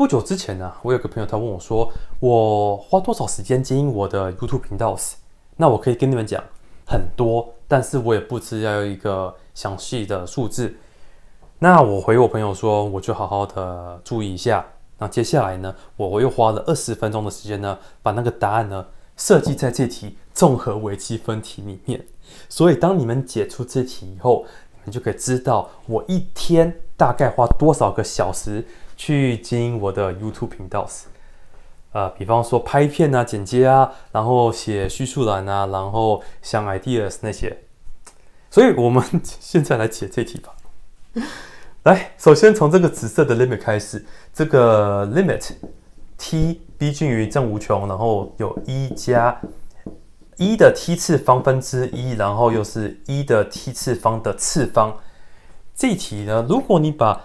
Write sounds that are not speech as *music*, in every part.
不久之前呢，我有个朋友，他问我说：“我花多少时间经营我的 YouTube 频道？”那我可以跟你们讲很多，但是我也不知要有一个详细的数字。那我回我朋友说：“我就好好的注意一下。”那接下来呢，我我又花了二十分钟的时间呢，把那个答案呢设计在这题综合微积分题里面。所以当你们解出这题以后，你们就可以知道我一天大概花多少个小时。去经营我的 YouTube 频道，呃，比方说拍片啊、剪接啊，然后写叙述栏啊，然后想 ideas 那些。所以，我们 *laughs* 现在来解这题吧。来，首先从这个紫色的 limit 开始，这个 limit t 逼近于正无穷，然后有一加一的 t 次方分之一，然后又是一的 t 次方的次方。这题呢，如果你把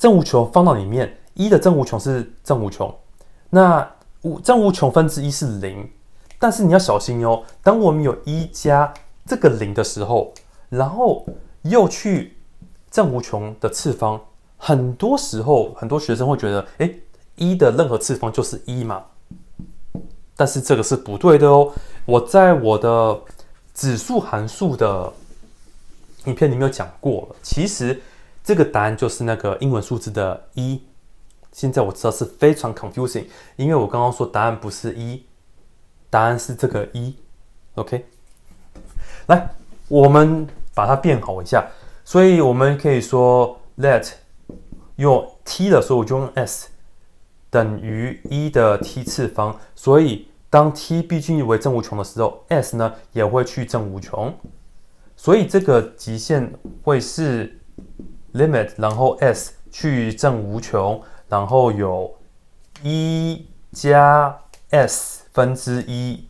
正无穷放到里面，一的正无穷是正无穷，那正无穷分之一是零，但是你要小心哦。当我们有一加这个零的时候，然后又去正无穷的次方，很多时候很多学生会觉得，哎，一的任何次方就是一嘛，但是这个是不对的哦。我在我的指数函数的影片里面有讲过了，其实。这个答案就是那个英文数字的一。现在我知道是非常 confusing，因为我刚刚说答案不是一，答案是这个一。OK，来，我们把它变好一下。所以，我们可以说 let 用 t 的，时候，我就用 s 等于一的 t 次方。所以当 t 均近为正无穷的时候，s 呢也会去正无穷。所以这个极限会是。limit，然后 s 去正无穷，然后有一加 s 分之一，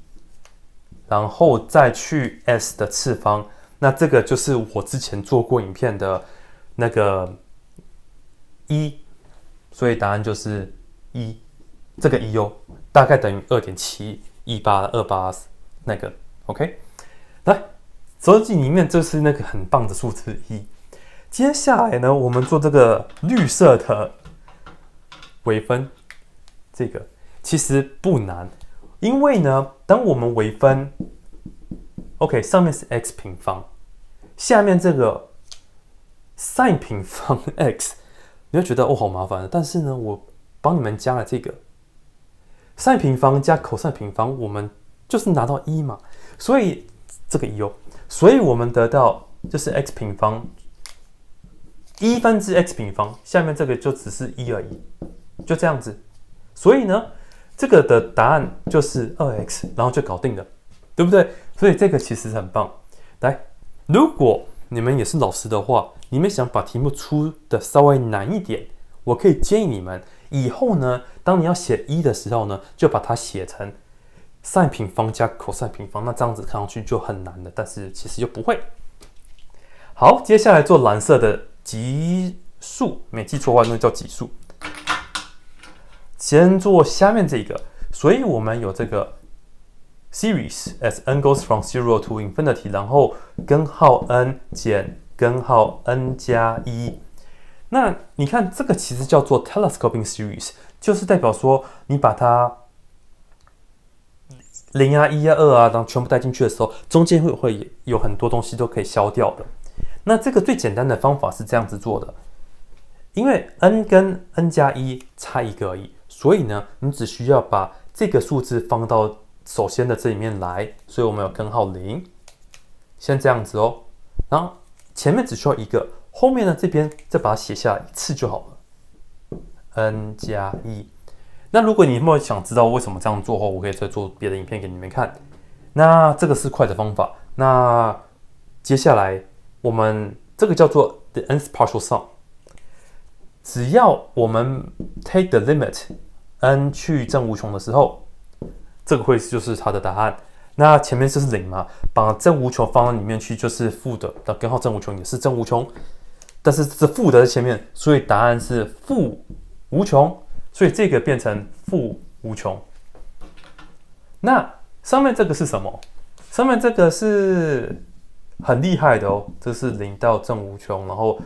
然后再去 s 的次方，那这个就是我之前做过影片的那个一，所以答案就是一，这个一哦，大概等于二点七一八二八那个，OK，来，手机里面就是那个很棒的数字一。接下来呢，我们做这个绿色的微分，这个其实不难，因为呢，当我们微分，OK，上面是 x 平方，下面这个 sin 平方 *laughs* x，你会觉得哦好麻烦但是呢，我帮你们加了这个 sin 平方加 cos 平方，我们就是拿到一嘛，所以这个哦，所以我们得到就是 x 平方。一分之 x 平方，下面这个就只是一而已，就这样子，所以呢，这个的答案就是二 x，然后就搞定了，对不对？所以这个其实很棒。来，如果你们也是老师的话，你们想把题目出的稍微难一点，我可以建议你们以后呢，当你要写一的时候呢，就把它写成 sin 平方加 cos 平方，那这样子看上去就很难了，但是其实就不会。好，接下来做蓝色的。级数，没记错的话，那叫级数。先做下面这个，所以我们有这个 series，as n goes from zero to infinity，然后根号 n 减根号 n 加一。那你看，这个其实叫做 telescoping series，就是代表说你把它零啊、一啊、二啊，然后全部带进去的时候，中间会会有很多东西都可以消掉的。那这个最简单的方法是这样子做的，因为 n 跟 n 加一差一个而已，所以呢，你只需要把这个数字放到首先的这里面来，所以我们有根号零，先这样子哦，然后前面只需要一个，后面呢这边再把它写下来一次就好了，n 加一。那如果你没有想知道为什么这样做后，我可以再做别的影片给你们看。那这个是快的方法，那接下来。我们这个叫做 the nth partial sum。只要我们 take the limit n 去正无穷的时候，这个会就是它的答案。那前面就是零嘛，把正无穷放到里面去就是负的的根号正无穷也是正无穷，但是这负的在前面，所以答案是负无穷。所以这个变成负无穷。那上面这个是什么？上面这个是。很厉害的哦，这是零到正无穷，然后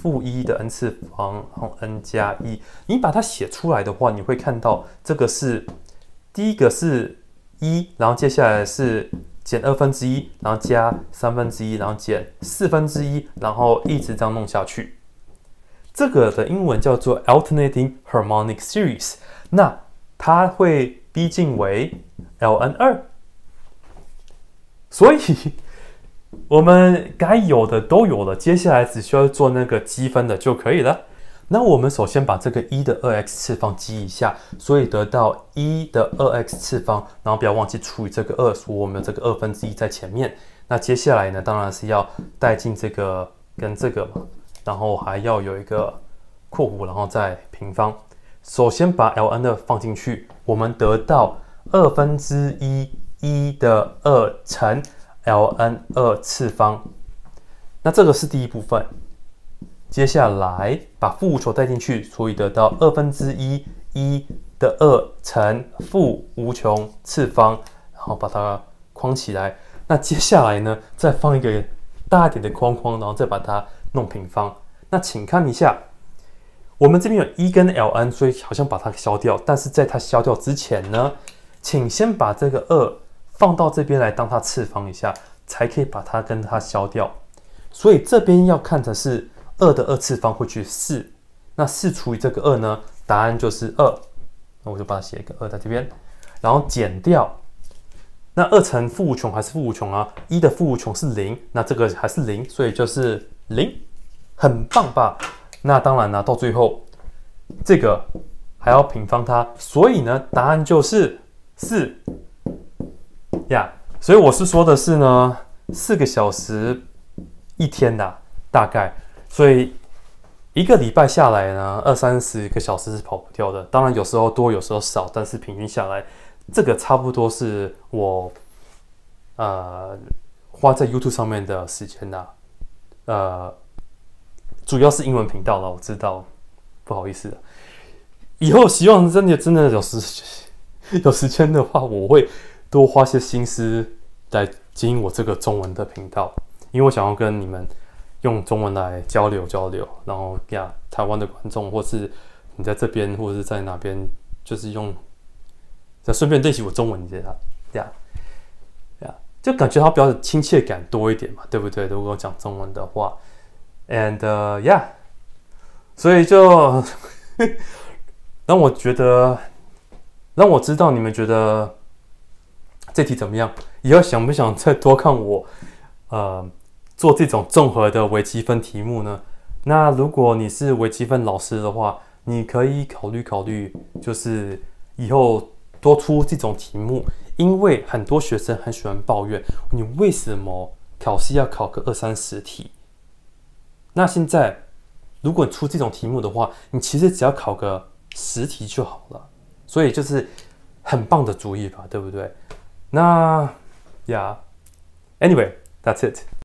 负一的 n 次方，然后 n 加一。你把它写出来的话，你会看到这个是第一个是一，然后接下来是减二分之一，然后加三分之一，然后减四分之一，然后一直这样弄下去。这个的英文叫做 alternating harmonic series。那它会逼近为 ln 二，所以。我们该有的都有了，接下来只需要做那个积分的就可以了。那我们首先把这个一的二 x 次方积一下，所以得到一的二 x 次方，然后不要忘记除以这个二，所以我们有这个二分之一在前面。那接下来呢，当然是要带进这个跟这个嘛，然后还要有一个括弧，然后再平方。首先把 ln 的放进去，我们得到二分之一一的二乘。l n 二次方，那这个是第一部分。接下来把负无穷带进去，所以得到二分之一一的二乘负无穷次方，然后把它框起来。那接下来呢，再放一个大一点的框框，然后再把它弄平方。那请看一下，我们这边有一跟 l n，所以好像把它消掉。但是在它消掉之前呢，请先把这个二。放到这边来，当它次方一下，才可以把它跟它消掉。所以这边要看的是二的二次方会去四，那四除以这个二呢，答案就是二。那我就把它写一个二在这边，然后减掉。那二乘负无穷还是负无穷啊？一的负无穷是零，那这个还是零，所以就是零，很棒吧？那当然啦，到最后这个还要平方它，所以呢，答案就是四。呀，所以我是说的是呢，四个小时一天的大概，所以一个礼拜下来呢，二三十个小时是跑不掉的。当然有时候多，有时候少，但是平均下来，这个差不多是我呃花在 YouTube 上面的时间呐。呃，主要是英文频道了，我知道，不好意思，以后希望真的真的有时有时间的话，我会。多花些心思来经营我这个中文的频道，因为我想要跟你们用中文来交流交流，然后呀，台湾的观众或是你在这边，或者是在哪边，就是用，再顺便练习我中文，对吧？呀呀，就感觉它比较亲切感多一点嘛，对不对？如果讲中文的话，and yeah，所以就 *laughs* 让我觉得，让我知道你们觉得。这题怎么样？以后想不想再多看我？呃，做这种综合的微积分题目呢？那如果你是微积分老师的话，你可以考虑考虑，就是以后多出这种题目，因为很多学生很喜欢抱怨，你为什么考试要考个二三十题？那现在如果出这种题目的话，你其实只要考个十题就好了，所以就是很棒的主意吧，对不对？Nah, yeah. Anyway, that's it.